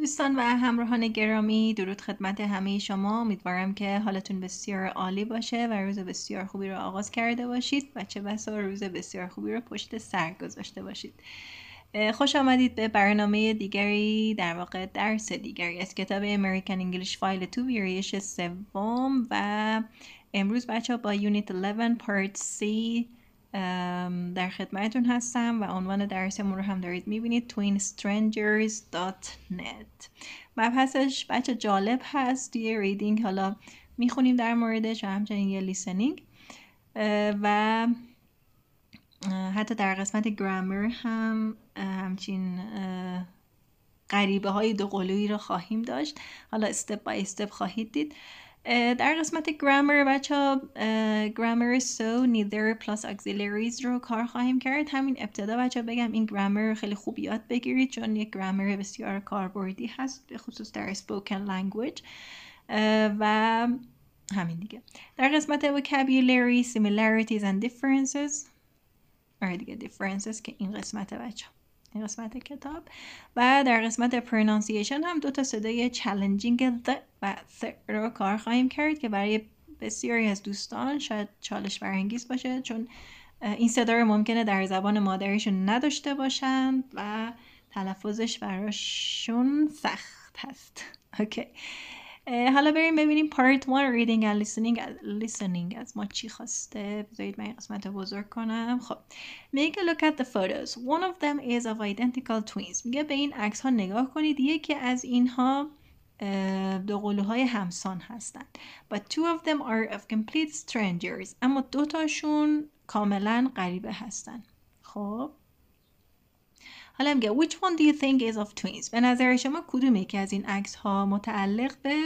دوستان و همراهان گرامی درود خدمت همه شما امیدوارم که حالتون بسیار عالی باشه و روز بسیار خوبی رو آغاز کرده باشید و چه بسا روز بسیار خوبی رو پشت سر گذاشته باشید خوش آمدید به برنامه دیگری در واقع درس دیگری از کتاب American English فایل 2 ویریش سوم و امروز بچه با یونیت 11 پارت C در خدمتتون هستم و عنوان درسمون رو هم دارید میبینید twinstrangers.net مبحثش بچه جالب هست یه ریدینگ حالا میخونیم در موردش و همچنین یه لیسنینگ و حتی در قسمت گرامر هم همچین غریبه های دو قلوی رو خواهیم داشت حالا استپ با استپ خواهید دید در قسمت گرامر بچه ها گرامر سو نیدر پلاس اکزیلریز رو کار خواهیم کرد همین ابتدا بچه بگم این گرامر خیلی خوب یاد بگیرید چون یک گرامر بسیار کاربردی هست به خصوص در سپوکن لنگویج و همین دیگه در قسمت vocabulary سیمیلاریتیز and دیفرنسز آره دیگه دیفرنسز که این قسمت بچه ها. این قسمت کتاب و در قسمت پرنانسیشن هم دو تا صدای چلنجینگ و ث رو کار خواهیم کرد که برای بسیاری از دوستان شاید چالش برانگیز باشه چون این صدا رو ممکنه در زبان مادریشون نداشته باشند و تلفظش براشون سخت هست اوکی حالا بریم ببینیم پارت 1 reading and listening listening از ما چی خواسته بذارید من این قسمت رو بزرگ کنم خب make a look at the photos one of them is of identical twins میگه به این عکس ها نگاه کنید یکی از اینها دو قلوهای همسان هستند but two of them are of complete strangers اما دو تاشون کاملا غریبه هستند خب حالا میگه which one do you think is of twins به نظر شما کدوم یکی از این عکس ها متعلق به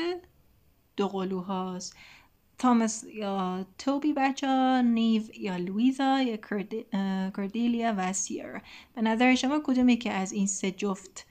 دو هاست تامس یا توبی بچه نیو یا لویزا یا کردیلیا و سیر به نظر شما کدوم که از این سه جفت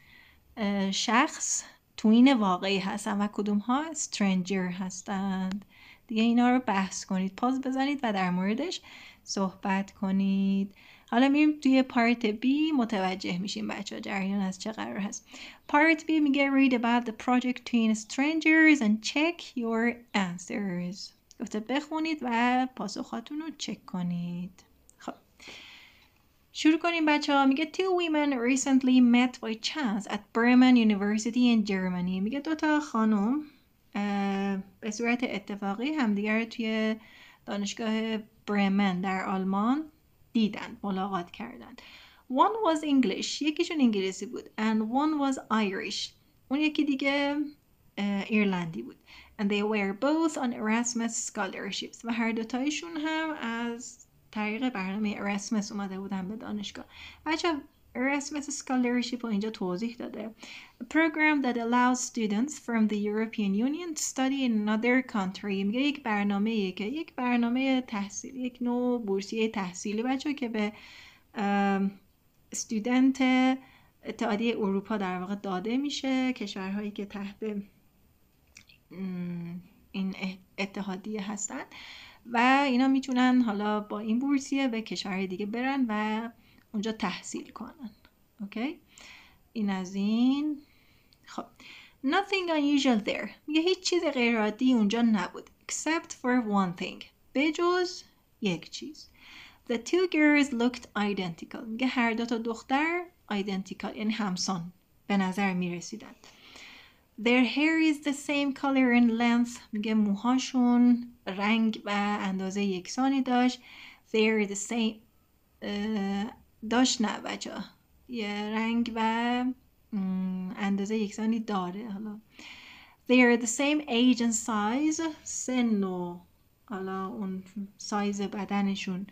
شخص توین واقعی هستن و کدوم ها استرنجر هستند دیگه اینا رو بحث کنید پاز بزنید و در موردش صحبت کنید حالا میریم توی پارت بی متوجه میشیم بچه جریان از چه قرار هست پارت بی میگه read about the project between strangers and check your answers گفته بخونید و پاسخاتون رو چک کنید خب شروع کنیم بچه ها میگه two women recently met by chance at Bremen University in Germany میگه دوتا خانم به صورت اتفاقی همدیگر توی دانشگاه برمن در آلمان دیدند ملاقات کردند One was English یکیشون انگلیسی بود and one was Irish اون یکی دیگه ایرلندی بود and they were both on Erasmus scholarships و هر دوتایشون هم از طریق برنامه ارسمس اومده بودن به دانشگاه بچه Erasmus Scholarship رو اینجا توضیح داده A program that allows students from the European Union to study in another country میگه یک برنامه که یک برنامه تحصیل یک نوع بورسیه تحصیلی بچه که به استودنت اتحادیه اروپا در واقع داده میشه کشورهایی که تحت این اتحادیه هستن و اینا میتونن حالا با این بورسیه به کشورهای دیگه برن و اونجا تحصیل کنن اوکی این از این خب nothing unusual there میگه هیچ چیز غیر عادی اونجا نبود except for one thing بجز یک چیز the two girls looked identical میگه هر دو تا دختر identical یعنی همسان به نظر می رسیدند Their hair is the same color and length. میگه موهاشون رنگ و اندازه یکسانی داشت. They are the same داشت نه بچه یه رنگ و اندازه یکسانی داره حالا They are the same age and size سن و حالا اون سایز بدنشون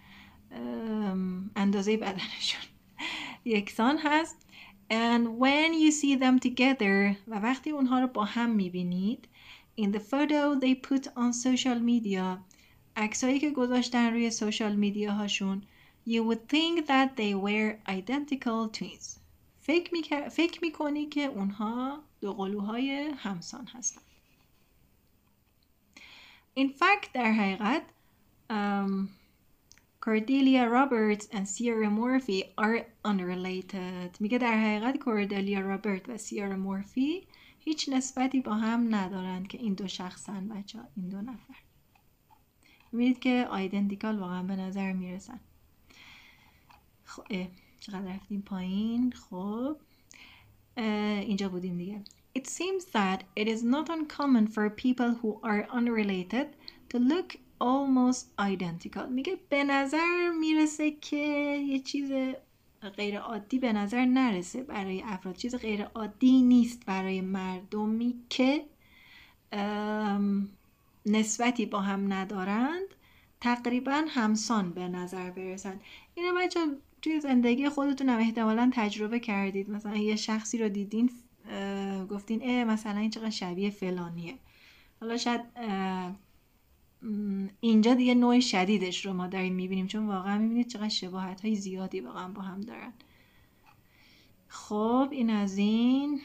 اندازه بدنشون یکسان هست and when you see them together و وقتی اونها رو با هم میبینید in the photo they put on social media عکسایی که گذاشتن روی سوشال میدیا You would think that they were identical twins. فکر, می کنی میکنی که اونها دو قلوهای همسان هستند. In fact, در حقیقت um, Cordelia Roberts and Sierra Murphy are unrelated. میگه در حقیقت Cordelia Roberts و Sierra Morphy هیچ نسبتی با هم ندارند که این دو شخصن بچه این دو نفر. میبینید که آیدنتیکال واقعا به نظر میرسن. خب چقدر رفتیم پایین خب اینجا بودیم دیگه It seems that it is not uncommon for people who are unrelated to look almost identical میگه به نظر میرسه که یه چیز غیر عادی به نظر نرسه برای افراد چیز غیر عادی نیست برای مردمی که نسبتی با هم ندارند تقریبا همسان به نظر برسند اینو بچه توی زندگی خودتون هم احتمالا تجربه کردید مثلا یه شخصی رو دیدین گفتین اه مثلا این چقدر شبیه فلانیه حالا شاید اینجا دیگه نوع شدیدش رو ما داریم میبینیم چون واقعا میبینید چقدر شباهت های زیادی واقعا با هم دارن خب این از این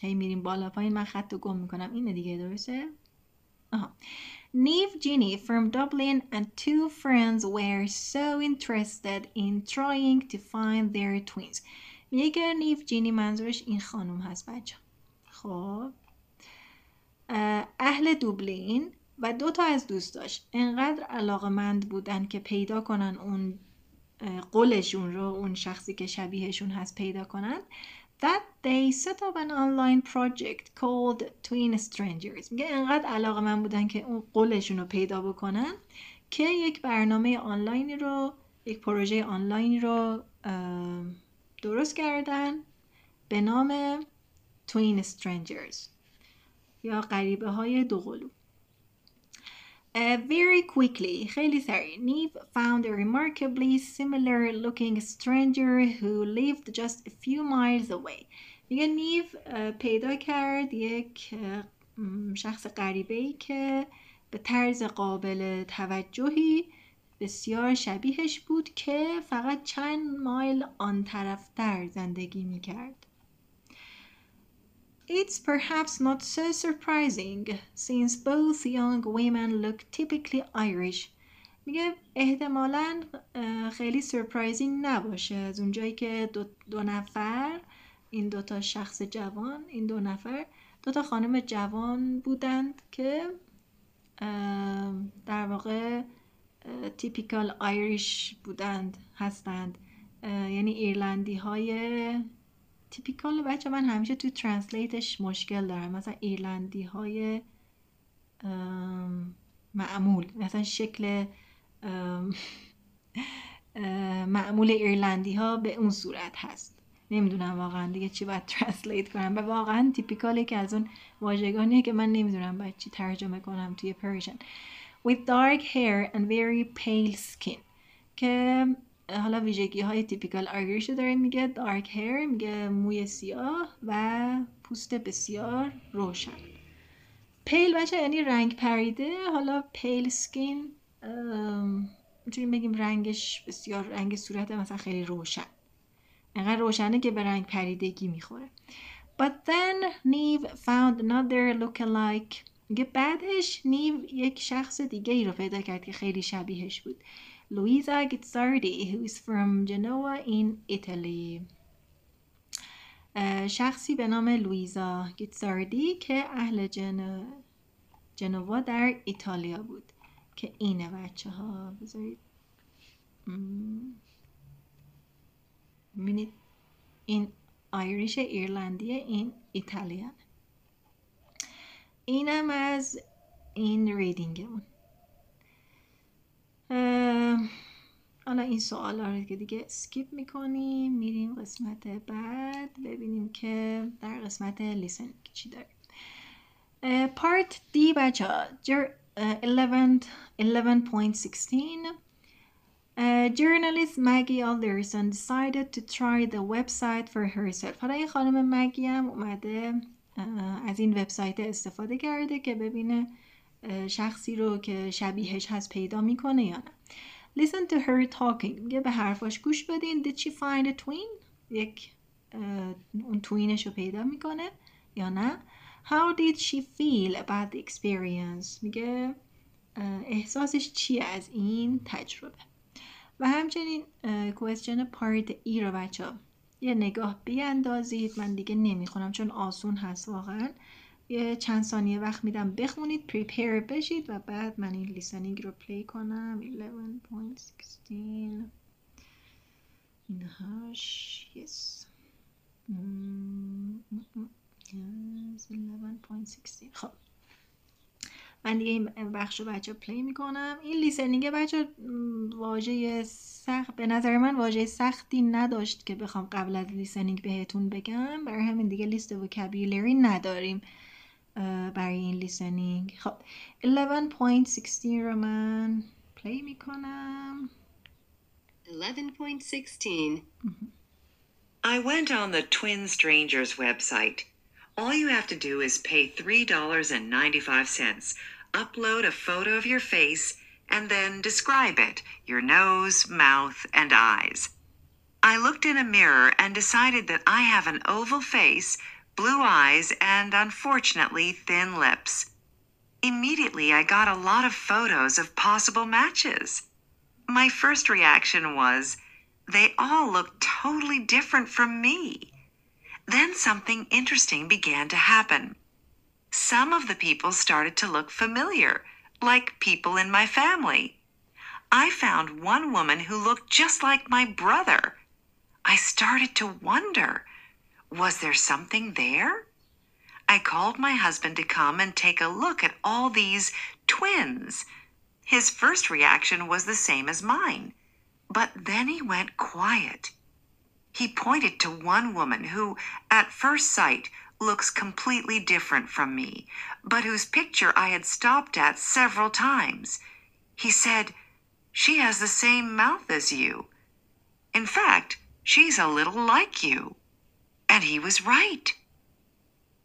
هی میریم بالا پایین من خط رو گم میکنم اینه دیگه درسته Uh-huh. Neve Ginny from Dublin and two friends were so interested in trying to find their twins. میگه نیو جینی منظورش این خانم هست بچه خب اهل دوبلین و دو تا از دوست داشت انقدر علاقمند بودن که پیدا کنن اون قلشون رو اون شخصی که شبیهشون هست پیدا کنن that they set up an online project called Twin Strangers میگه انقدر علاقه من بودن که اون قولشون رو پیدا بکنن که یک برنامه آنلاین رو یک پروژه آنلاین رو درست کردن به نام Twin Strangers یا غریبه های دو قلوب. Uh, very quickly, خیلی سریع. نیو found a remarkably similar looking stranger who lived just a few miles away. میگه نیو uh, پیدا کرد یک uh, شخص غریبه ای که به طرز قابل توجهی بسیار شبیهش بود که فقط چند مایل آن طرفتر زندگی میکرد. It's perhaps not so surprising since both young women look typically Irish میگه احتمالا خیلی سرپرایزینگ نباشه از اونجایی که دو, دو نفر این دوتا شخص جوان این دو نفر دوتا خانم جوان بودند که در واقع تیپیکال آیریش بودند هستند یعنی ایرلندی های تیپیکال بچه من همیشه توی ترنسلیتش مشکل دارم مثلا ایرلندی های معمول مثلا شکل معمول ایرلندی ها به اون صورت هست نمیدونم واقعا دیگه چی باید ترنسلیت کنم و واقعا تیپیکالی که از اون واژگانیه که من نمیدونم باید چی ترجمه کنم توی پرشن with dark hair and very pale skin که حالا ویژگی های تیپیکال آرگریشو داره میگه دارک هیر میگه موی سیاه و پوست بسیار روشن پیل بچه یعنی رنگ پریده حالا پیل سکین میتونیم بگیم رنگش بسیار رنگ صورت مثلا خیلی روشن اینقدر روشنه که به رنگ پریدگی میخوره But then نیو found another lookalike alike بعدش نیو یک شخص دیگه ای رو پیدا کرد که خیلی شبیهش بود Luisa Gizzardi who is from Genoa in Italy uh, شخصی به نام لویزا گیتساردی که اهل جنوا در ایتالیا بود که اینه بچه ها بذارید ببینید این آیریش ایرلندی این ایتالیان اینم از این ریدینگمون حالا این سوال رو که دیگه اسکیپ میکنیم میریم قسمت بعد ببینیم که در قسمت لیسن چی داریم پارت دی بچه 11.16 جرنالیست مگی Maggie Alderson decided to try the website for herself. حالا این خانم مگی هم اومده از این وبسایت استفاده کرده که ببینه شخصی رو که شبیهش هست پیدا میکنه یا نه. listen to her talking میگه به حرفاش گوش بدین did she find a twin یک اون توینش رو پیدا میکنه یا نه how did she feel about the experience میگه احساسش چیه از این تجربه و همچنین question part ای e رو بچه یه نگاه بیاندازید من دیگه نمیخونم چون آسون هست واقعا یه چند ثانیه وقت میدم بخونید پریپیر بشید و بعد من این لیسنینگ رو پلی کنم 11.16 اینهاش 11.16 mm, mm, mm. خب من دیگه این بخش رو بچه پلی میکنم این لیسنینگ بچه واژه سخت به نظر من واژه سختی نداشت که بخوام قبل از لیسنینگ بهتون بگم برای همین دیگه لیست وکابیلری نداریم برای این لیسنینگ خب 11.16 رو من پلی میکنم 11.16 I went on the Twin Strangers website. All you have to do is pay $3.95, upload a photo of your face, and then describe it your nose, mouth, and eyes. I looked in a mirror and decided that I have an oval face blue eyes, and unfortunately thin lips. Immediately, I got a lot of photos of possible matches. My first reaction was, they all looked totally different from me. Then something interesting began to happen. Some of the people started to look familiar, like people in my family. I found one woman who looked just like my brother. I started to wonder was there something there? I called my husband to come and take a look at all these twins. His first reaction was the same as mine, but then he went quiet. He pointed to one woman who, at first sight, looks completely different from me, but whose picture I had stopped at several times. He said, She has the same mouth as you. In fact, she's a little like you. And he was right.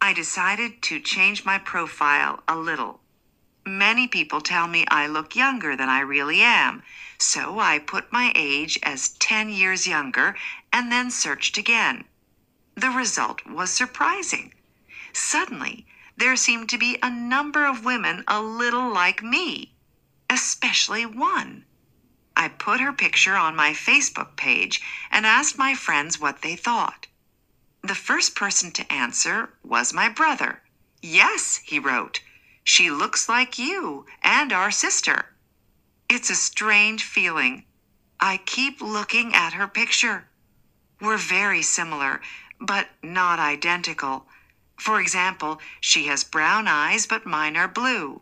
I decided to change my profile a little. Many people tell me I look younger than I really am, so I put my age as 10 years younger and then searched again. The result was surprising. Suddenly, there seemed to be a number of women a little like me, especially one. I put her picture on my Facebook page and asked my friends what they thought. The first person to answer was my brother. Yes, he wrote. She looks like you and our sister. It's a strange feeling. I keep looking at her picture. We're very similar, but not identical. For example, she has brown eyes, but mine are blue.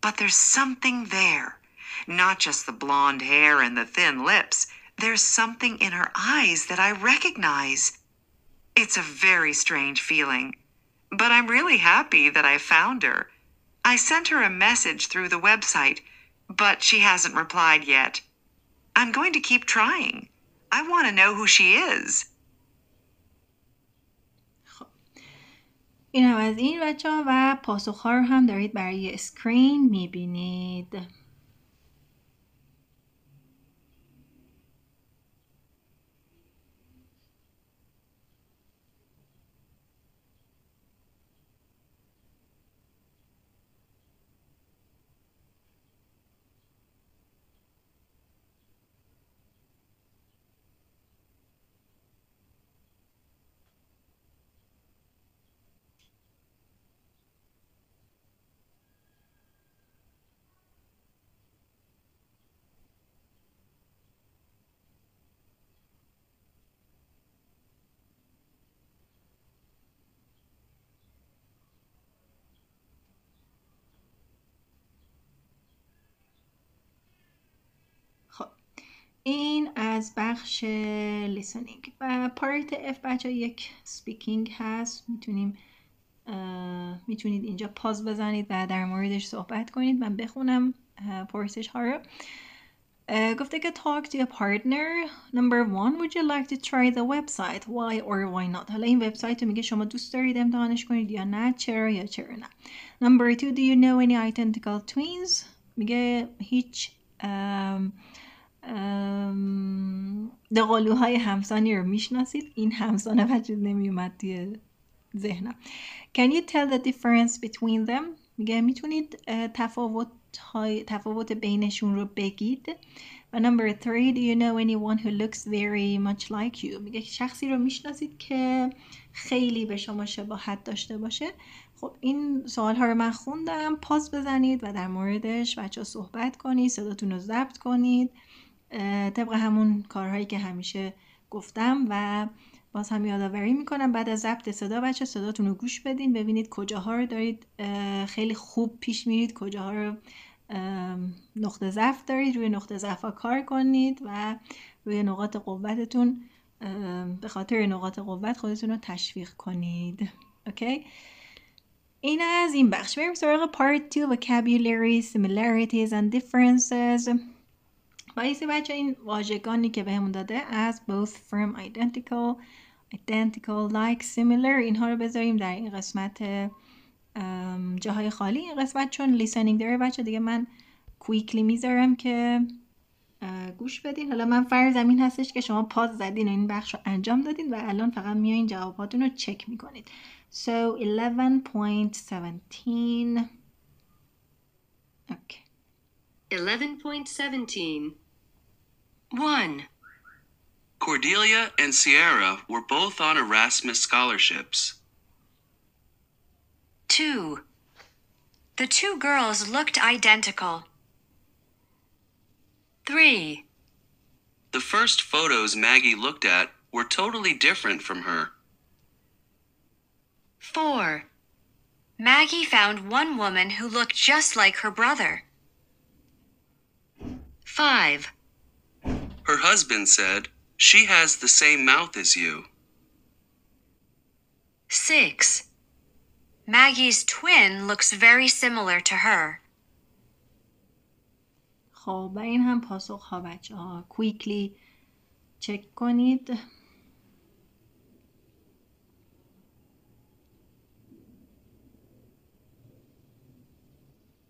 But there's something there. Not just the blonde hair and the thin lips. There's something in her eyes that I recognize. It's a very strange feeling. But I'm really happy that I found her. I sent her a message through the website, but she hasn't replied yet. I'm going to keep trying. I want to know who she is. خب. اینم از این بچه ها و پاسخ ها رو هم دارید برای اسکرین میبینید. این از بخش لیسنینگ و پارت اف بچه یک سپیکینگ هست میتونیم میتونید اینجا پاز بزنید و در موردش صحبت کنید من بخونم پرسش ها رو گفته که talk to your partner number one would you like to try the website why or why not حالا این وبسایت رو میگه شما دوست دارید امتحانش کنید یا نه چرا یا چرا نه number two do you know any identical twins میگه هیچ دقلوهای همسانی رو میشناسید این همسانه وجود نمیومد توی ذهنم Can you tell the difference between them? میگه میتونید تفاوت های تفاوت بینشون رو بگید و number three do you know anyone who looks very much like you میگه شخصی رو میشناسید که خیلی به شما شباهت داشته باشه خب این سوال ها رو من خوندم پاس بزنید و در موردش بچه صحبت کنید صداتون رو ضبط کنید طبق همون کارهایی که همیشه گفتم و باز هم یادآوری میکنم بعد از ضبط صدا بچه صداتون رو گوش بدین ببینید کجاها رو دارید خیلی خوب پیش میرید کجاها رو نقطه ضعف دارید روی نقطه ضعف کار کنید و روی نقاط قوتتون به خاطر نقاط قوت خودتون رو تشویق کنید اوکی این از این بخش بریم سراغ part 2 vocabulary similarities and differences بایسی بچه این واژگانی که بهمون داده از both from identical identical like similar اینها رو بذاریم در این قسمت جاهای خالی این قسمت چون listening داره بچه دیگه من کویکلی میذارم که گوش بدین حالا من فرضم این هستش که شما پاس زدین و این بخش رو انجام دادین و الان فقط میایین جواباتون رو چک میکنید so 11.17 okay 11.17 1. Cordelia and Sierra were both on Erasmus scholarships. 2. The two girls looked identical. 3. The first photos Maggie looked at were totally different from her. 4. Maggie found one woman who looked just like her brother. 5. Her husband said, She has the same mouth as you. 6. Maggie's twin looks very similar to her. خب و این هم پاسخ ها بچه ها quickly چک کنید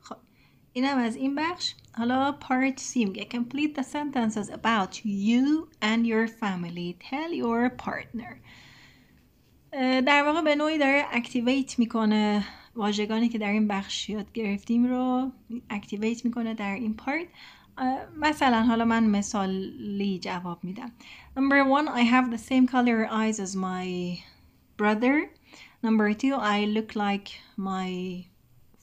خب اینم از این بخش Hello, part simge. Complete the sentences about you and your family. Tell your partner. Uh, در واقع به نوعی داره اکتیویت میکنه واژگانی که در این بخش یاد گرفتیم رو اکتیویت میکنه در این پارت uh, مثلا حالا من مثالی جواب میدم Number one, I have the same color eyes as my brother Number two, I look like my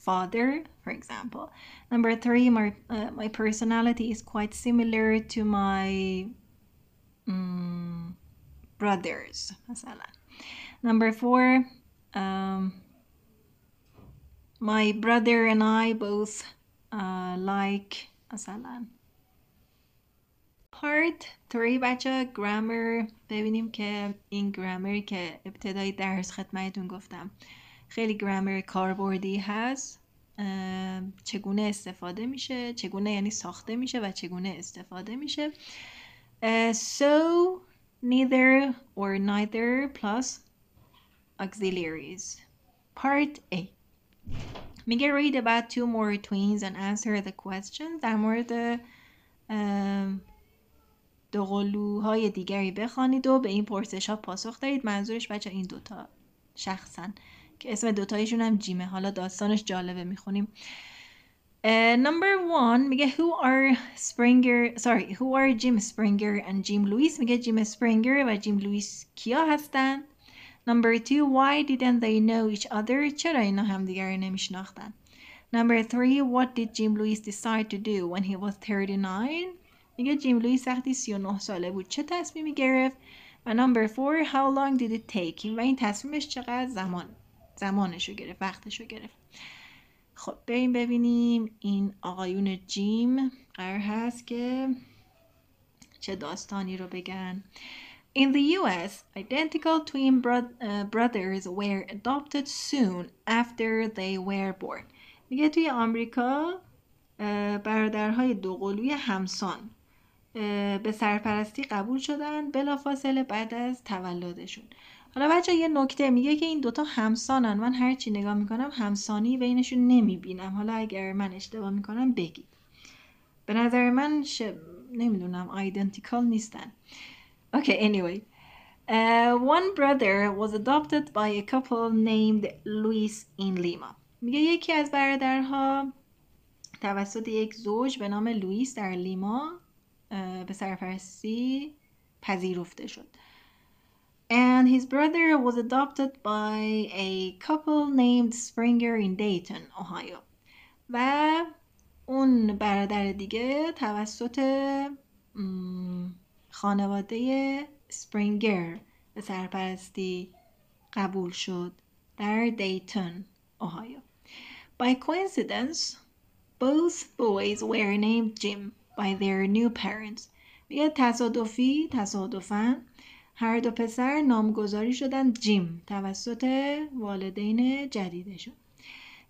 father, for example. Number three, my uh, my personality is quite similar to my um, brothers. Masala. Number four, um, my brother and I both uh, like masalan. Part تری بچه grammar ببینیم که این گرامری که ابتدایی درس خدمتون گفتم خیلی گرامر کاربردی هست چگونه استفاده میشه چگونه یعنی ساخته میشه و چگونه استفاده میشه so neither or neither plus auxiliaries part A میگه read about two more twins and answer the question در مورد دوقلوهای دیگری بخوانید و به این پرسش ها پاسخ دارید منظورش بچه این دوتا شخصا که اسم دوتایشون هم جیمه حالا داستانش جالبه میخونیم نمبر uh, وان میگه who are Springer sorry who are Jim Springer and Jim Lewis میگه جیم سپرینگر و جیم لوئیس کیا هستند نمبر تو why didn't they know each other چرا اینا هم دیگر نمیشناختن نمبر three what did Jim Lewis decide to do when he was 39 میگه جیم لوئیس وقتی 39 ساله بود چه تصمیمی گرفت و نمبر four how long did it take و این تصمیمش چقدر زمان زمانش رو گرفت وقتش رو گرفت خب بریم ببینیم این آقایون جیم قرار هست که چه داستانی رو بگن In the US, identical twin bro- uh, brothers were adopted soon after they were born. میگه توی آمریکا uh, برادرهای دوقلوی همسان uh, به سرپرستی قبول شدن بلافاصله بعد از تولدشون حالا بچه یه نکته میگه که این دوتا همسانن من هرچی نگاه میکنم همسانی بینشون نمیبینم حالا اگر من اشتباه میکنم بگید به نظر من شب... نمیدونم آیدنتیکال نیستن اوکی okay, anyway Uh, one brother was adopted by a couple named Luis in Lima. میگه یکی از برادرها توسط یک زوج به نام لوئیس در لیما uh, به سرپرستی پذیرفته شد. and his brother was adopted by a couple named Springer in Dayton, اوهایو و اون برادر دیگه توسط خانواده سپرینگر به سرپرستی قبول شد در دیتون اوهایو By coincidence, both boys were named Jim by their new parents. میگه تصادفی تصادفاً هر دو پسر نامگذاری شدن جیم توسط والدین جدیدشون.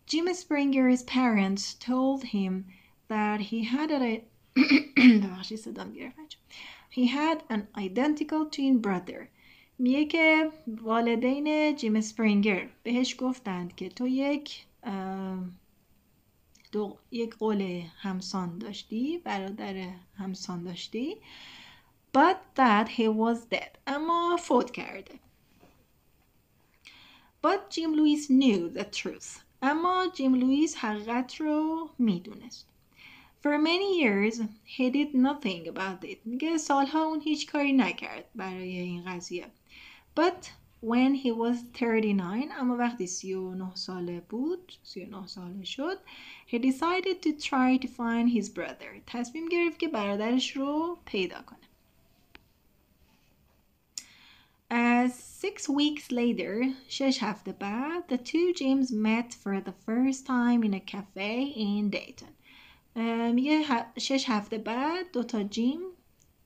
جیم جیم parents told him that he had a he had an brother. میگه که والدین جیم سپرینگر بهش گفتند که تو یک دو یک قول همسان داشتی برادر همسان داشتی but that he was dead اما فوت کرده but Jim Lewis knew the truth اما جیم لوئیس حقیقت رو میدونست For many years he did nothing about it میگه سالها اون هیچ کاری نکرد برای این قضیه But when he was 39 اما وقتی 39 ساله بود 39 ساله شد he decided to try to find his brother تصمیم گرفت که برادرش رو پیدا کنه As six weeks later, شش هفته بعد, the two James met for the first time in a cafe in Dayton. میگه شش هفته بعد دوتا جیم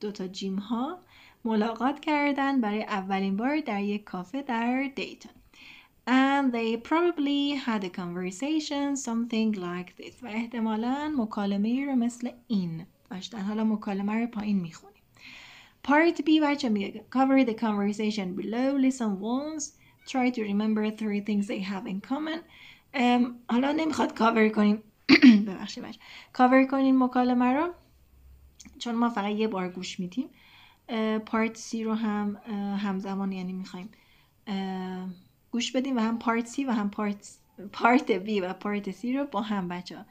دوتا جیم ها ملاقات کردن برای اولین بار در یک کافه در دیتون and they probably had a conversation something like this و احتمالا مکالمه رو مثل این داشتن حالا مکالمه رو پایین میخونه Part B بچه میگه cover the conversation below, listen once, try to remember three things they have in common. Um, حالا نمیخواد cover کنیم ببخشید بچه cover کنیم مکالمه رو چون ما فقط یه بار گوش میدیم پارت uh, سی رو هم uh, همزمان یعنی میخوایم uh, گوش بدیم و هم پارت سی و هم پارت پارت بی و پارت سی رو با هم بچه ها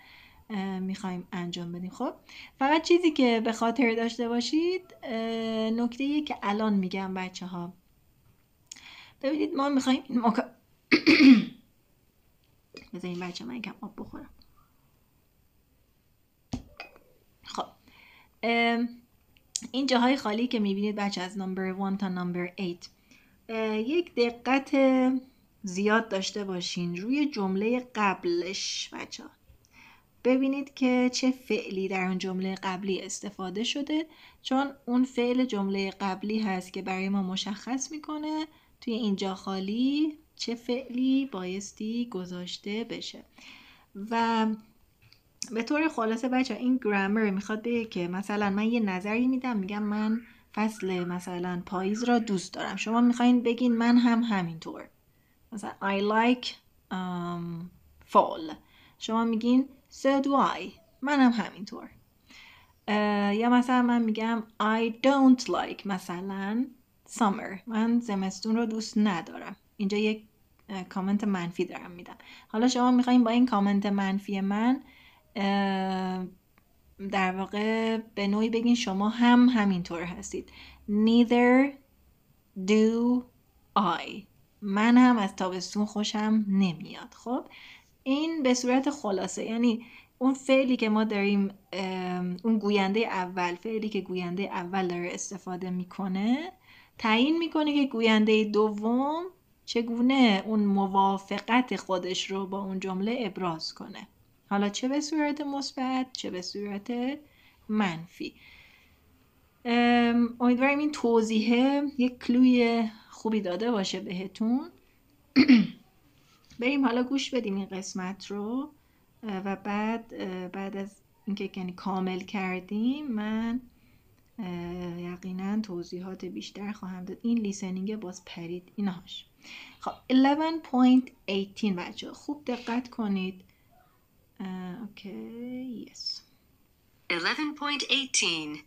میخوایم انجام بدیم خب فقط چیزی که به خاطر داشته باشید نکته که الان میگم بچه ها ببینید ما میخوایم این موقع بذارین بچه من آب بخورم خب این جاهای خالی که میبینید بچه از نمبر 1 تا نمبر 8 یک دقت زیاد داشته باشین روی جمله قبلش بچه ها ببینید که چه فعلی در اون جمله قبلی استفاده شده چون اون فعل جمله قبلی هست که برای ما مشخص میکنه توی اینجا خالی چه فعلی بایستی گذاشته بشه و به طور خلاصه بچه این گرامر میخواد بگه که مثلا من یه نظری میدم میگم من فصل مثلا پاییز را دوست دارم شما میخواین بگین من هم همینطور مثلا I like um, fall شما میگین So do I. منم همینطور. یا مثلا من میگم I don't like مثلا summer. من زمستون رو دوست ندارم. اینجا یک کامنت منفی دارم میدم. حالا شما میخواین با این کامنت منفی من در واقع به نوعی بگین شما هم همینطور هستید. Neither do I. من هم از تابستون خوشم نمیاد خب این به صورت خلاصه یعنی اون فعلی که ما داریم اون گوینده اول فعلی که گوینده اول داره استفاده میکنه تعیین میکنه که گوینده دوم چگونه اون موافقت خودش رو با اون جمله ابراز کنه حالا چه به صورت مثبت چه به صورت منفی امیدوارم این توضیحه یک کلوی خوبی داده باشه بهتون بریم حالا گوش بدیم این قسمت رو و بعد بعد از اینکه یعنی کامل کردیم من یقینا توضیحات بیشتر خواهم داد این لیسنینگ باز پرید اینهاش خب 11.18 بچه خوب دقت کنید اوکی یس 11.18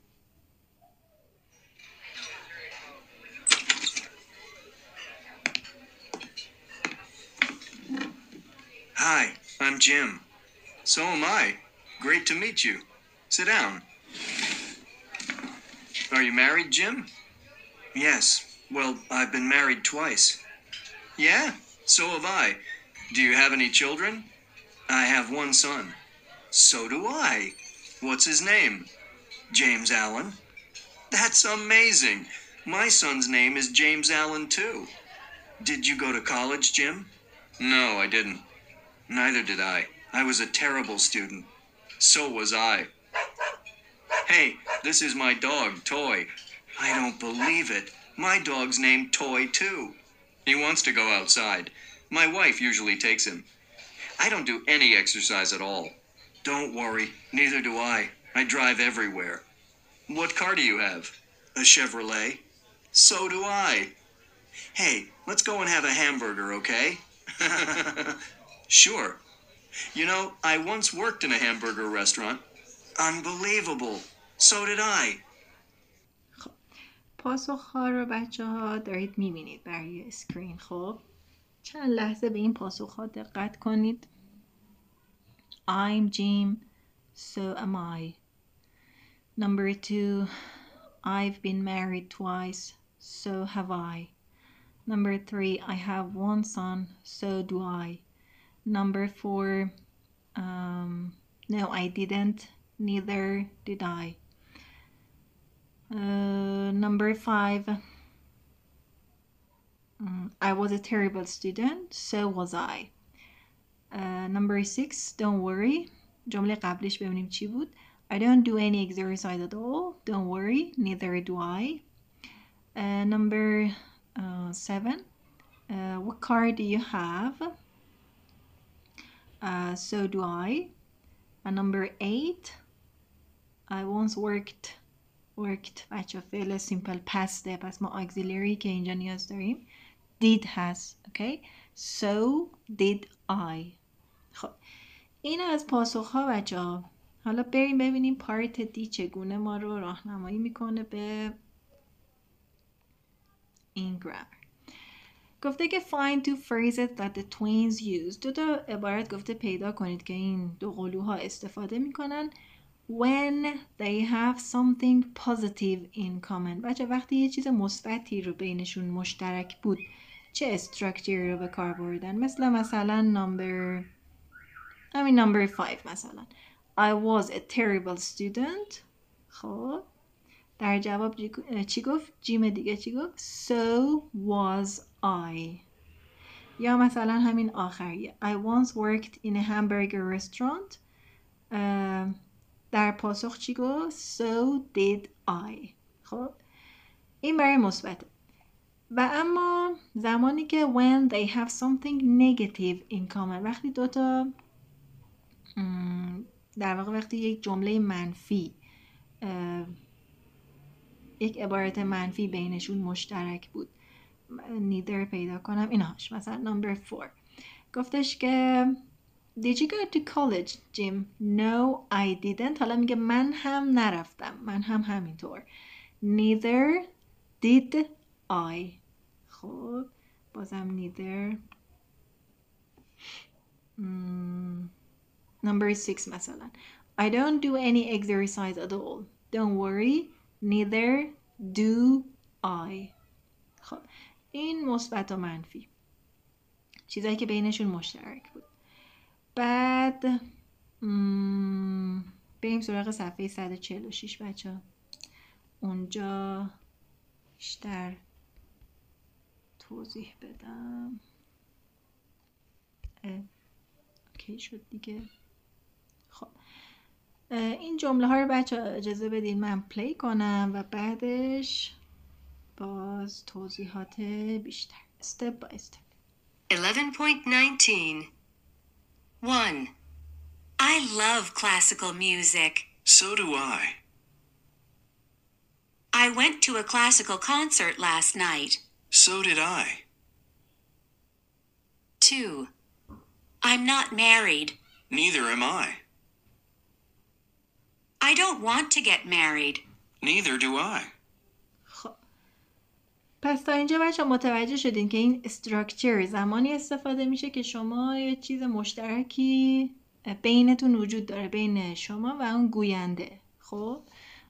Hi, I'm Jim. So am I. Great to meet you. Sit down. Are you married, Jim? Yes. Well, I've been married twice. Yeah, so have I. Do you have any children? I have one son. So do I. What's his name? James Allen. That's amazing. My son's name is James Allen, too. Did you go to college, Jim? No, I didn't. Neither did I. I was a terrible student. So was I. Hey, this is my dog, Toy. I don't believe it. My dog's named Toy, too. He wants to go outside. My wife usually takes him. I don't do any exercise at all. Don't worry, neither do I. I drive everywhere. What car do you have? A Chevrolet. So do I. Hey, let's go and have a hamburger, okay? Sure. You know, I once worked in a hamburger restaurant. Unbelievable. So did I. خب. پاسخ ها رو بچه ها دارید میبینید برای اسکرین خب چند لحظه به این پاسخ ها دقت کنید I'm Jim so am I Number two I've been married twice so have I Number three I have one son so do I number four um, no I didn't neither did I uh, number five um, I was a terrible student so was I uh, number six don't worry جمله قبلش ببینیم چی بود I don't do any exercise at all don't worry neither do I uh, number uh, seven uh, what car do you have uh, so do I. And number eight, I once worked worked بچه فعل simple past پس ما auxiliary که اینجا نیاز داریم did هست okay so did I خب این از پاسخ ها بچه ها حالا بریم ببینیم پارت دی چگونه ما رو راهنمایی میکنه به این گرامر گفته که find two phrases that the twins use دو تا عبارت گفته پیدا کنید که این دو قلوها استفاده میکنن when they have something positive in common بچه وقتی یه چیز مثبتی رو بینشون مشترک بود چه استرکچری رو به کار بردن مثل مثلا نمبر mean نمبر 5 مثلا I was a terrible student خب در جواب چی گفت جیم دیگه چی گفت so was I یا مثلا همین آخری I once worked in a hamburger restaurant در پاسخ چی گفت So did I خب این برای مثبت. و اما زمانی که when they have something negative in common وقتی دوتا در واقع وقتی یک جمله منفی یک عبارت منفی بینشون مشترک بود نیدر پیدا کنم اینهاش مثلا نمبر 4 گفتش که Did you go to college, Jim? No, I didn't. حالا میگه من هم نرفتم. من هم همینطور. Neither did I. خب بازم neither. Hmm. Number six مثلا. I don't do any exercise at all. Don't worry. Neither do I. این مثبت و منفی چیزایی که بینشون مشترک بود بعد بریم سراغ صفحه 146 بچه اونجا بیشتر توضیح بدم اوکی شد دیگه خب این جمله ها رو بچه اجازه بدین من پلی کنم و بعدش باز توضیحات بیشتر step by step 11.19 1. I love classical music. So do I. I went to a classical concert last night. So did I. 2. I'm not married. Neither am I. I don't want to get married. Neither do I. پس تا اینجا بچه متوجه شدین که این structure زمانی استفاده میشه که شما یه چیز مشترکی بینتون وجود داره بین شما و اون گوینده خب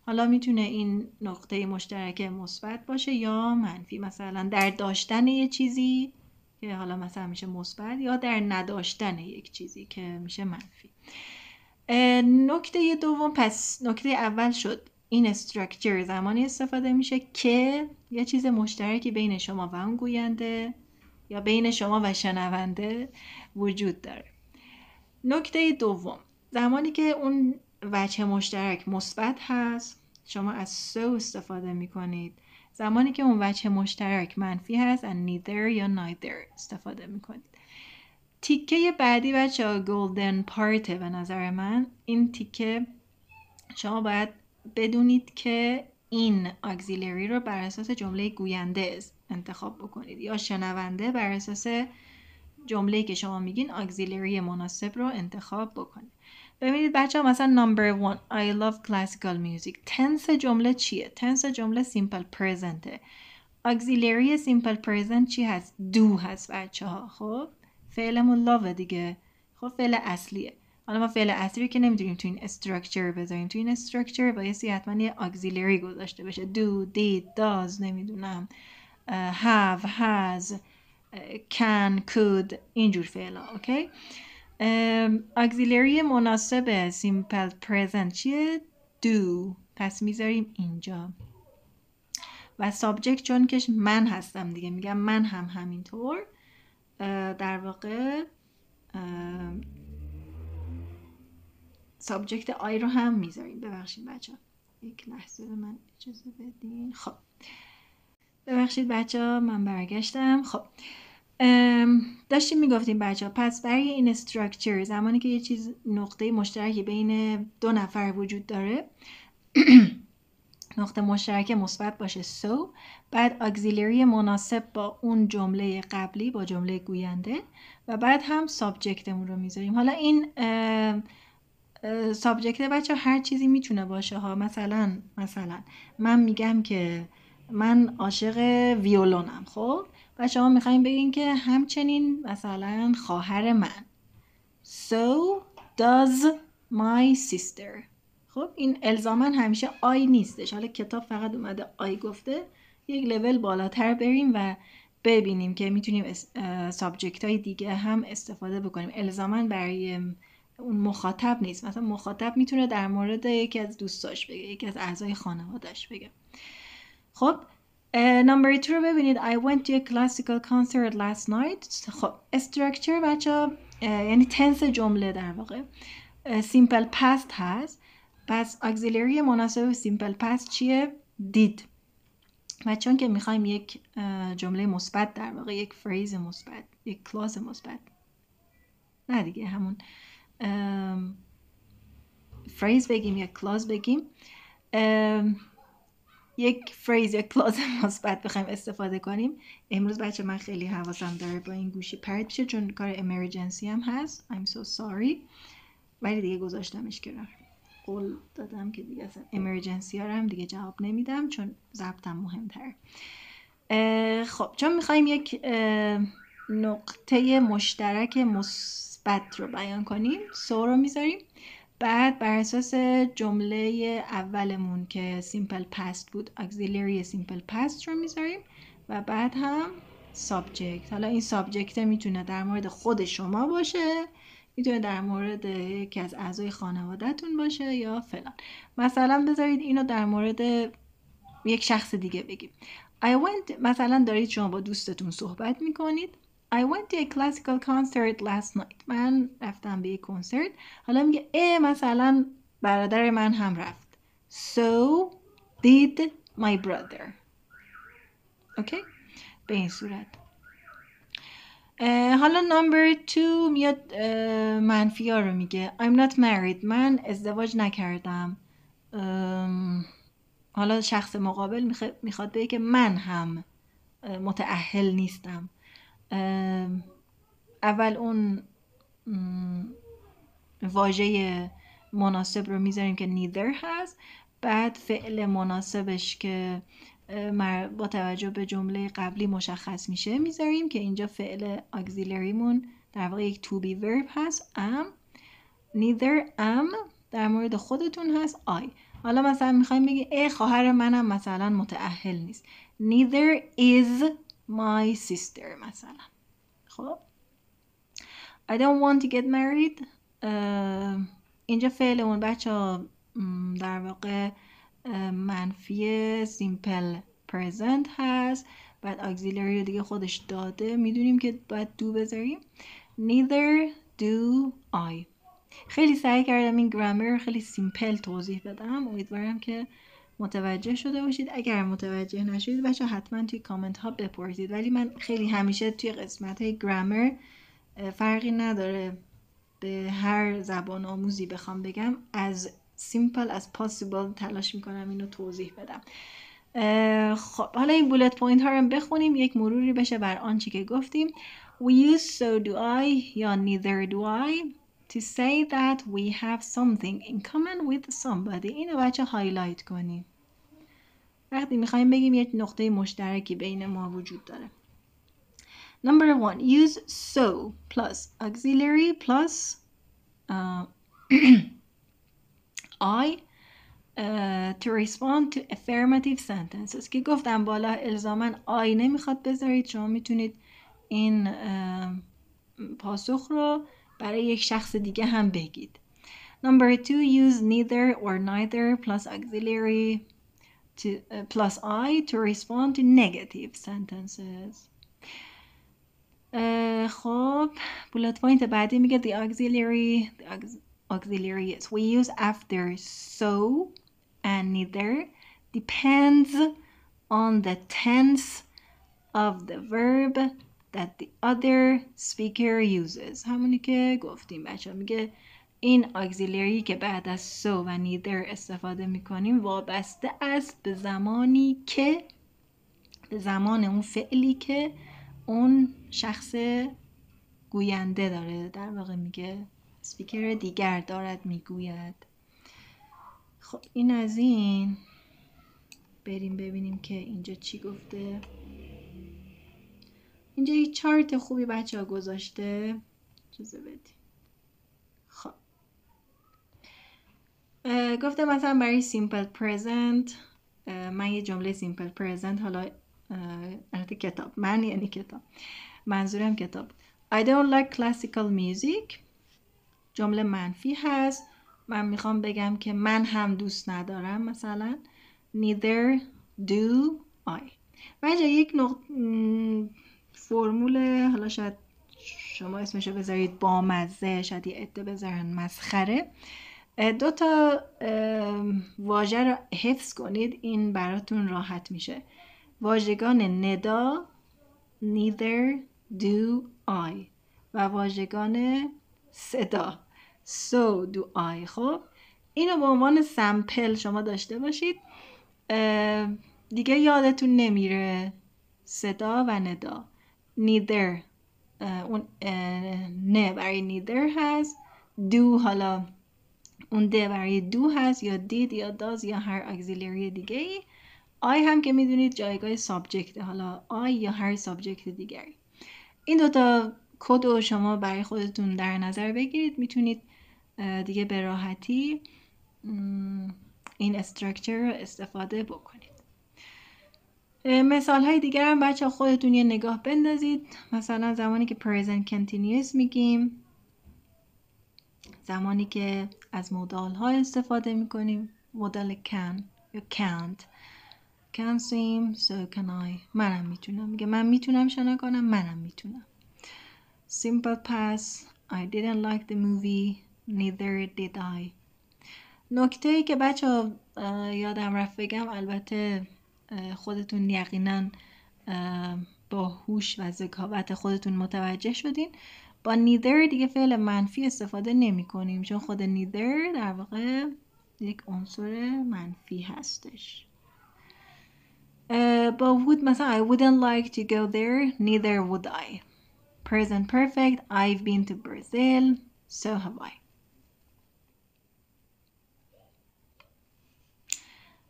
حالا میتونه این نقطه مشترک مثبت باشه یا منفی مثلا در داشتن یه چیزی که حالا مثلا میشه مثبت یا در نداشتن یک چیزی که میشه منفی نکته دوم پس نکته اول شد این استرکچر زمانی استفاده میشه که یه چیز مشترکی بین شما و اون گوینده یا بین شما و شنونده وجود داره نکته دوم زمانی که اون وچه مشترک مثبت هست شما از سو استفاده میکنید زمانی که اون وچه مشترک منفی هست از neither یا neither استفاده می کنید تیکه بعدی وچه ها گلدن پارته به نظر من این تیکه شما باید بدونید که این اگزیلری رو بر اساس جمله گوینده انتخاب بکنید یا شنونده بر اساس جمله که شما میگین اگزیلری مناسب رو انتخاب بکنید ببینید بچه مثلا نمبر one I love classical music تنس جمله چیه؟ تنس جمله سیمپل پرزنته اگزیلری سیمپل پرزنت چی هست؟ دو هست بچه ها خب فعلمون لاوه دیگه خب فعل اصلیه حالا ما فعل اصلی که نمیدونیم تو این استراکچر بذاریم تو این استراکچر بایستی حتما یه اگزیلری گذاشته بشه دو دید داز نمیدونم have has can کود اینجور فعلا اوکی اگزیلری مناسب سیمپل پرزنت چیه دو پس میذاریم اینجا و سابجکت چون که من هستم دیگه میگم من هم همینطور در واقع سابجکت آی رو هم میذاریم ببخشید بچه یک لحظه به من اجازه بدین خب ببخشید بچه من برگشتم خب داشتیم میگفتیم بچه ها پس برای این استرکچر زمانی که یه چیز نقطه مشترکی بین دو نفر وجود داره نقطه مشترک مثبت باشه so, بعد اگزیلری مناسب با اون جمله قبلی با جمله گوینده و بعد هم سابجکتمون رو میذاریم حالا این سابجکت بچه هر چیزی میتونه باشه ها مثلا مثلا من میگم که من عاشق ویولونم خب و شما میخوایم بگین که همچنین مثلا خواهر من So does my sister خب این الزامن همیشه آی نیستش حالا کتاب فقط اومده آی گفته یک لول بالاتر بریم و ببینیم که میتونیم سابجکت های دیگه هم استفاده بکنیم الزامن برای اون مخاطب نیست مثلا مخاطب میتونه در مورد یکی از دوستاش بگه یکی از اعضای خانوادش بگه خب نمبر تو رو ببینید I went to a classical concert last night خب استرکچر بچه یعنی تنس جمله در واقع سیمپل پست هست پس اگزیلری مناسب سیمپل پست چیه؟ دید و چون که میخوایم یک جمله مثبت در واقع یک فریز مثبت یک کلاس مثبت نه دیگه همون فریز بگیم یا کلاز بگیم یک فریز یا کلاز مثبت بخوایم استفاده کنیم امروز بچه من خیلی حواسم داره با این گوشی پرد میشه چون کار امرجنسی هم هست I'm so sorry ولی دیگه گذاشتمش که قول دادم که دیگه اصلا امرجنسی ها هم دیگه جواب نمیدم چون ضبطم مهمتر خب چون میخوایم یک نقطه مشترک مس بد رو بیان کنیم سو رو میذاریم بعد بر اساس جمله اولمون که سیمپل پست بود auxiliary سیمپل پست رو میذاریم و بعد هم سابجکت حالا این سابجکت میتونه در مورد خود شما باشه میتونه در مورد یکی از اعضای خانوادهتون باشه یا فلان مثلا بذارید اینو در مورد یک شخص دیگه بگیم I went مثلا دارید شما با دوستتون صحبت میکنید I went to a classical concert last night من رفتم به یک کنسرت حالا میگه ا مثلا برادر من هم رفت So did my brother اوکی به این صورت حالا نمبر two میاد منفی ها رو میگه I'm not married من ازدواج نکردم حالا شخص مقابل میخواد بگه که من هم متعهل نیستم اول اون واژه مناسب رو میذاریم که neither هست بعد فعل مناسبش که با توجه به جمله قبلی مشخص میشه میذاریم که اینجا فعل اگزیلریمون در واقع یک to be verb هست am neither am در مورد خودتون هست I حالا مثلا میخوایم بگیم ای خواهر منم مثلا متعهل نیست neither is my sister مثلا خب I don't want to get married اینجا فعل اون بچه در واقع منفی سیمپل پرزنت هست بعد auxiliary دیگه خودش داده میدونیم که باید دو بذاریم neither do I خیلی سعی کردم این گرامر خیلی سیمپل توضیح بدم امیدوارم که متوجه شده باشید اگر متوجه نشدید بچه حتما توی کامنت ها بپرسید ولی من خیلی همیشه توی قسمت های گرامر فرقی نداره به هر زبان آموزی بخوام بگم از سیمپل از پاسیبل تلاش میکنم اینو توضیح بدم خب حالا این بولت پوینت ها رو بخونیم یک مروری بشه بر آنچه که گفتیم We use so do I یا neither do I to say that we have something in common with somebody اینو بچه هایلایت کنیم وقتی میخوایم بگیم یک نقطه مشترکی بین ما وجود داره Number one, use so plus auxiliary plus uh, I uh, to respond to affirmative sentences که گفتم بالا الزامن I نمیخواد بذارید شما میتونید این uh, پاسخ رو برای یک شخص دیگه هم بگید Number two, use neither or neither plus auxiliary to, uh, plus I to respond to negative sentences. Uh, خب bullet point بعدی میگه the auxiliary the auxiliary is we use after so and neither depends on the tense of the verb that the other speaker uses همونی که گفتیم بچه میگه این آگزیلری که بعد از سو و نیدر استفاده میکنیم وابسته است به زمانی که به زمان اون فعلی که اون شخص گوینده داره در واقع میگه سپیکر دیگر دارد میگوید خب این از این بریم ببینیم که اینجا چی گفته اینجا یه چارت خوبی بچه ها گذاشته چیزه بدیم گفته مثلا برای سیمپل پریزنت من یه جمله سیمپل پریزنت حالا البته کتاب من یعنی کتاب منظورم کتاب I don't like classical music جمله منفی هست من میخوام بگم که من هم دوست ندارم مثلا neither do I و یک نقط... فرمول حالا شاید شما اسمشو بذارید مزه شاید یه عده بذارن مسخره دو تا واژه رو حفظ کنید این براتون راحت میشه واژگان ندا neither do I و واژگان صدا so do I خب اینو به عنوان سمپل شما داشته باشید دیگه یادتون نمیره صدا و ندا neither اون نه برای neither هست do حالا اون ده برای دو هست یا دید یا داز یا هر اکزیلیری دیگه ای آی هم که میدونید جایگاه سابجکت حالا آی یا هر سابجکت دیگری این دوتا کد رو شما برای خودتون در نظر بگیرید میتونید دیگه به راحتی این استرکچر رو استفاده بکنید مثال های دیگر هم بچه خودتون یه نگاه بندازید مثلا زمانی که present continuous میگیم زمانی که از مودال ها استفاده می کنیم مودال can یا can't can swim so can I منم میتونم میگه من میتونم شنا کنم منم میتونم simple pass I didn't like the movie neither did I نکته ای که بچه یادم رفت بگم البته خودتون یقینا با هوش و ذکاوت خودتون متوجه شدین با نیدر دیگه فعل منفی استفاده نمی کنیم چون خود نیدر در واقع یک عنصر منفی هستش با would مثلا I wouldn't like to go there neither would I present perfect I've been to Brazil so have I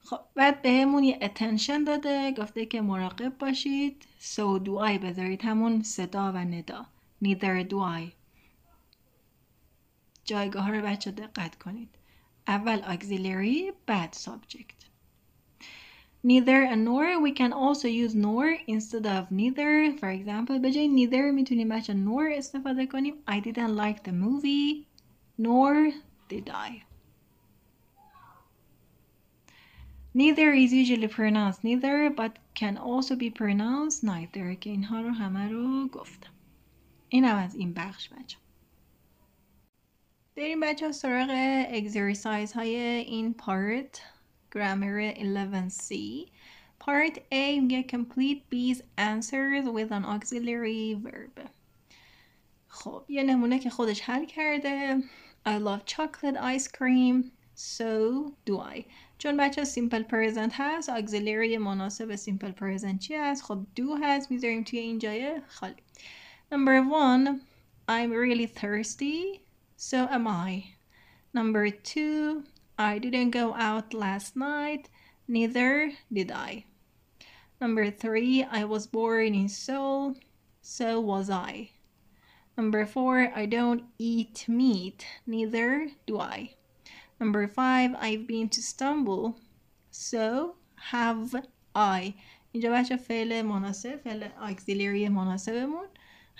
خب بعد بهمون یه اتنشن داده گفته که مراقب باشید so do I بذارید همون صدا و ندا Neither do I. جایگاه رو بچه دقت کنید. اول auxiliary بعد subject. Neither and nor we can also use nor instead of neither. For example به جای neither میتونیم بچه nor استفاده کنیم. I didn't like the movie nor did I. Neither is usually pronounced neither but can also be pronounced neither که اینها رو همه رو گفتم. اینم از این بخش بچه بریم بچه ها سراغ اگزرسایز های این پارت گرامر 11C Part A میگه complete b's answers with an auxiliary verb خب یه نمونه که خودش حل کرده I love chocolate ice cream So do I چون بچه سیمپل پرزنت هست auxiliary مناسب سیمپل پرزنت چی هست خب دو هست میذاریم توی این جای خالی Number one, I'm really thirsty. So am I. Number two, I didn't go out last night. Neither did I. Number three, I was born in Seoul. So was I. Number four, I don't eat meat. Neither do I. Number five, I've been to Istanbul. So have I. اینجا بچه فعل مناسب فعل مناسبمون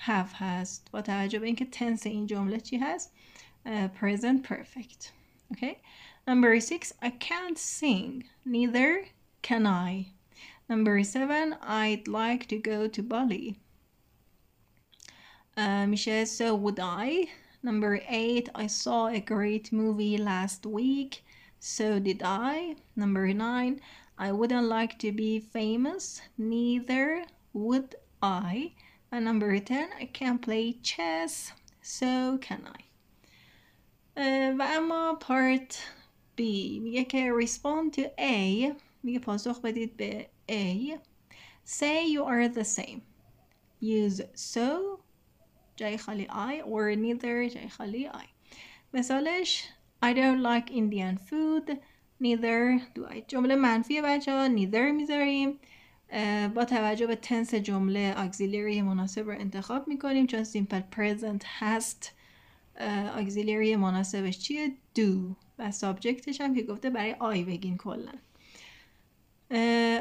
have هست با توجه به اینکه تنس این جمله چی هست present perfect okay number six I can't sing neither can I number seven I'd like to go to Bali uh, میشه so would I number eight I saw a great movie last week so did I number nine I wouldn't like to be famous neither would I and number ten. I can play chess so can I و eh, اما part B میگه که respond to A میگه پاسخ بدید به A say you are the same use so جای خالی I or neither جای خالی I مثالش I don't like Indian food neither do I جمله منفی بچه ها neither میذاریم با توجه به تنس جمله اگزیلری مناسب رو انتخاب میکنیم چون سیمپل پرزنت هست اگزیلری مناسبش چیه دو و سابجکتش هم که گفته برای آی بگین کلا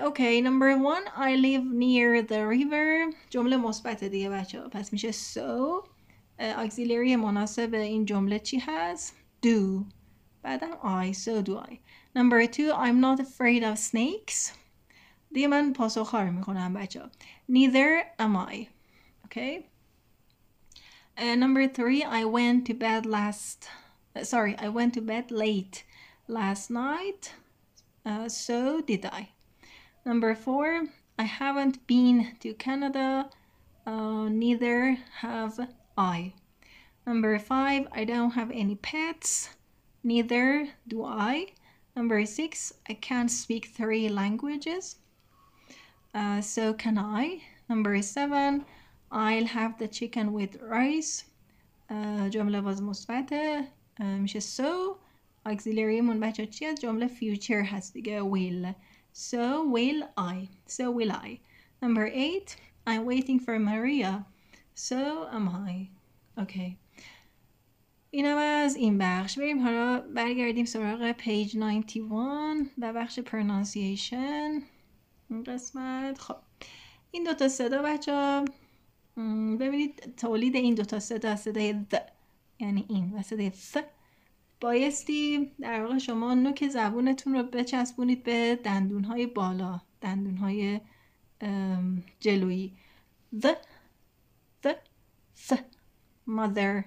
اوکی نمبر وان I live near the river جمله مثبت دیگه بچه ها پس میشه so اگزیلری مناسب این جمله چی هست دو بعدم I so do I number 2 I'm not afraid of snakes دیگه من پاسخ ها میخونم بچه neither am I okay uh, number three I went to bed last uh, sorry I went to bed late last night uh, so did I number four I haven't been to Canada uh, neither have I number five I don't have any pets neither do I number six I can't speak three languages uh, so can I. Number seven, I'll have the chicken with rice. جمله باز مثبته میشه so auxiliary مون بچه چی از جمله future هست دیگه will so will I so will I number eight I'm waiting for Maria so am I okay اینم از این بخش بریم حالا برگردیم سراغ پیج 91 و بخش pronunciation این قسمت خب این دوتا صدا بچه ببینید تولید این دوتا صدا صدای د یعنی این و صدای س بایستی در واقع شما نوک زبونتون رو بچسبونید به دندون های بالا دندون های جلویی د د ث mother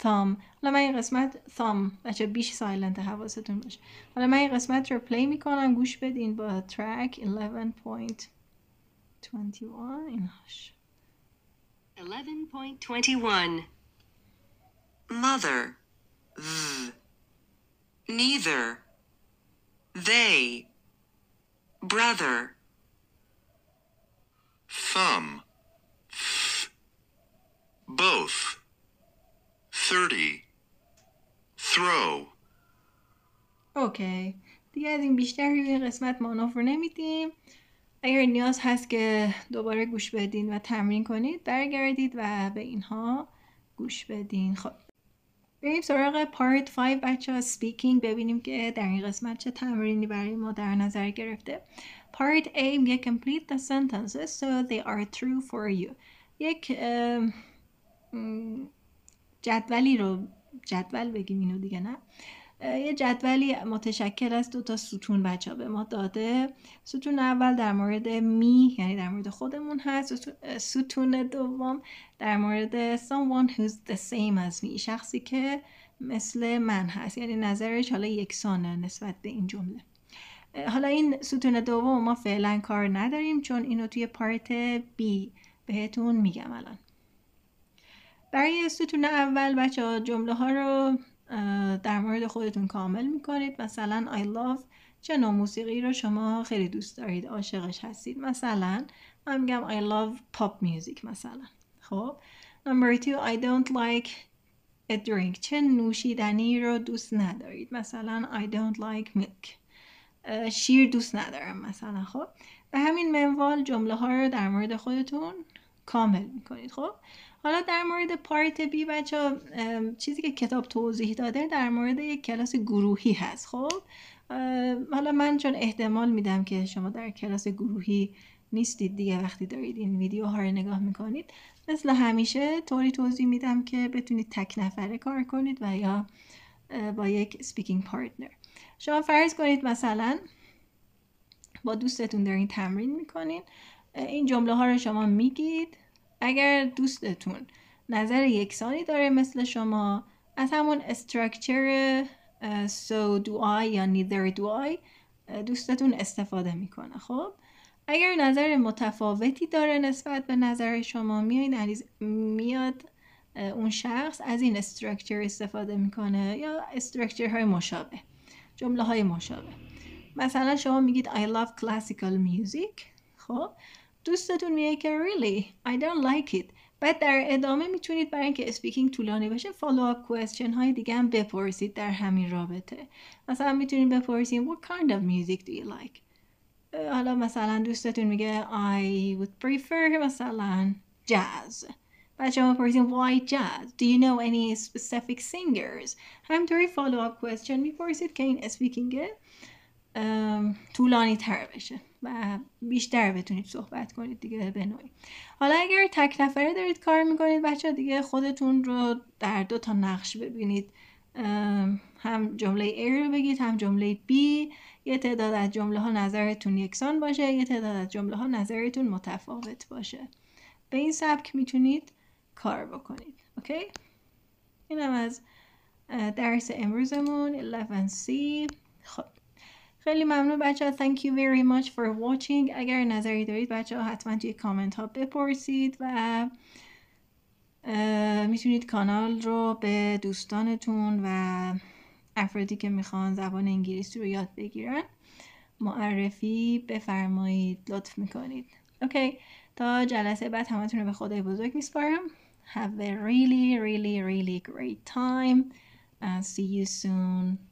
thumb حالا من این قسمت thumb بچه بیش سایلنت حواستون باشه حالا من این قسمت رو پلی میکنم گوش بدین با track 11.21 اینهاش 11.21 mother th neither they brother thumb th both 30. throw اوکی دیگه از این بیشتر روی قسمت مانور نمیدیم اگر نیاز هست که دوباره گوش بدین و تمرین کنید برگردید و به اینها گوش بدین خب بریم سراغ پارت 5 بچه ها سپیکینگ ببینیم که در این قسمت چه تمرینی برای ما در نظر گرفته پارت A میگه complete the sentences so they are true for you یک جدولی رو جدول بگیم اینو دیگه نه یه جدولی متشکل از دو تا ستون بچه ها به ما داده ستون اول در مورد می یعنی در مورد خودمون هست ستون دوم در مورد someone who's the same as me شخصی که مثل من هست یعنی نظرش حالا یکسانه نسبت به این جمله حالا این ستون دوم ما فعلا کار نداریم چون اینو توی پارت B بهتون میگم الان برای ستون اول بچه ها جمله ها رو در مورد خودتون کامل میکنید مثلا I love چه نوع موسیقی رو شما خیلی دوست دارید عاشقش هستید مثلا من میگم I love pop music مثلا خب Number two, I don't like a drink. چه نوشیدنی رو دوست ندارید؟ مثلا I don't like milk. شیر دوست ندارم مثلا خب به همین منوال جمله ها رو در مورد خودتون کامل میکنید خب حالا در مورد پارت بی بچه چیزی که کتاب توضیح داده در مورد یک کلاس گروهی هست خب حالا من چون احتمال میدم که شما در کلاس گروهی نیستید دیگه وقتی دارید این ویدیو ها رو نگاه میکنید مثل همیشه طوری توضیح میدم که بتونید تک نفره کار کنید و یا با یک سپیکینگ پارتنر شما فرض کنید مثلا با دوستتون دارین تمرین میکنین این جمله ها رو شما میگید اگر دوستتون نظر یکسانی داره مثل شما از همون استرکچر so do I یا neither do I دوستتون استفاده میکنه خب اگر نظر متفاوتی داره نسبت به نظر شما میاد میاد اون شخص از این استرکچر استفاده میکنه یا استرکچر های مشابه جمله های مشابه مثلا شما میگید I love classical music خب دوستتون میگه که really I don't like it بعد در ادامه میتونید برای اینکه اسپیکینگ طولانی بشه فالو اپ کوشن های دیگه هم بپرسید در همین رابطه مثلا میتونید بپرسید what kind of music do you like حالا مثلا دوستتون میگه I would prefer مثلا jazz بعد شما پرسید why jazz do you know any specific singers همینطوری فالو اپ کوشن میپرسید که این اسپیکینگ طولانی تر بشه و بیشتر بتونید صحبت کنید دیگه به نوعی حالا اگر تک نفره دارید کار میکنید بچه دیگه خودتون رو در دو تا نقش ببینید هم جمله A رو بگید هم جمله B یه تعداد از جمله ها نظرتون یکسان باشه یه تعداد از جمله ها نظرتون متفاوت باشه به این سبک میتونید کار بکنید اوکی؟ اینم از درس امروزمون 11C خیلی ممنون بچه ها thank you very much for watching اگر نظری دارید بچه ها حتما توی کامنت ها بپرسید و میتونید کانال رو به دوستانتون و افرادی که میخوان زبان انگلیسی رو یاد بگیرن معرفی بفرمایید لطف میکنید اوکی تا جلسه بعد همتون رو به خدای بزرگ میسپارم have a really really really great time see you soon